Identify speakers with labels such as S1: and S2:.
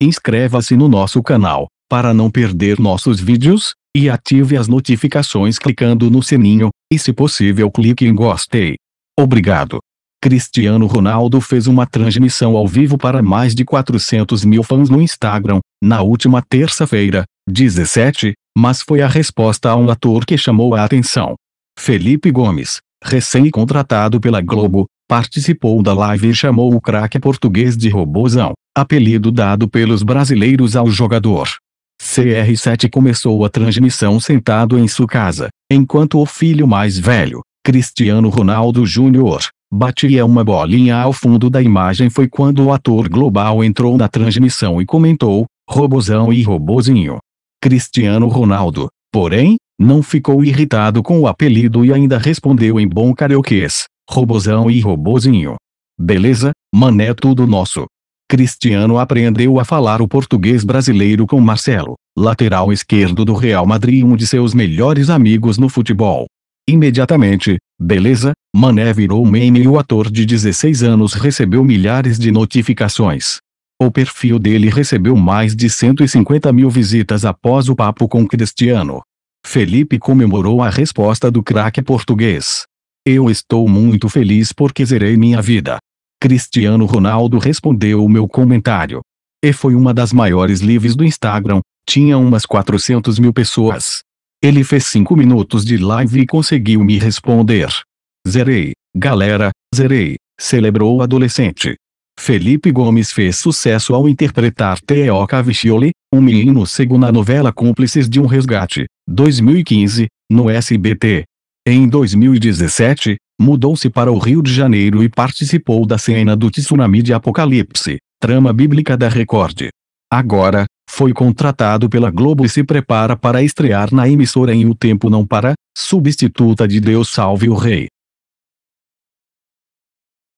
S1: Inscreva-se no nosso canal, para não perder nossos vídeos, e ative as notificações clicando no sininho, e se possível clique em gostei. Obrigado. Cristiano Ronaldo fez uma transmissão ao vivo para mais de 400 mil fãs no Instagram, na última terça-feira, 17, mas foi a resposta a um ator que chamou a atenção. Felipe Gomes, recém-contratado pela Globo, participou da live e chamou o craque português de robôzão apelido dado pelos brasileiros ao jogador. CR7 começou a transmissão sentado em sua casa, enquanto o filho mais velho, Cristiano Ronaldo Júnior, batia uma bolinha ao fundo da imagem foi quando o ator global entrou na transmissão e comentou, Robozão e Robozinho. Cristiano Ronaldo, porém, não ficou irritado com o apelido e ainda respondeu em bom carioquês, Robozão e Robozinho. Beleza, mané tudo nosso. Cristiano aprendeu a falar o português brasileiro com Marcelo, lateral esquerdo do Real Madrid e um de seus melhores amigos no futebol. Imediatamente, beleza, Mané virou meme e o ator de 16 anos recebeu milhares de notificações. O perfil dele recebeu mais de 150 mil visitas após o papo com Cristiano. Felipe comemorou a resposta do craque português. Eu estou muito feliz porque zerei minha vida. Cristiano Ronaldo respondeu o meu comentário. E foi uma das maiores lives do Instagram, tinha umas 400 mil pessoas. Ele fez 5 minutos de live e conseguiu me responder. Zerei, galera, zerei, celebrou o adolescente. Felipe Gomes fez sucesso ao interpretar T.O. Cavicchioli, um menino cego na novela Cúmplices de um Resgate, 2015, no SBT. Em 2017, mudou-se para o Rio de Janeiro e participou da cena do tsunami de Apocalipse, trama bíblica da Record. Agora, foi contratado pela Globo e se prepara para estrear na emissora em O Tempo Não Para, substituta de Deus Salve o Rei.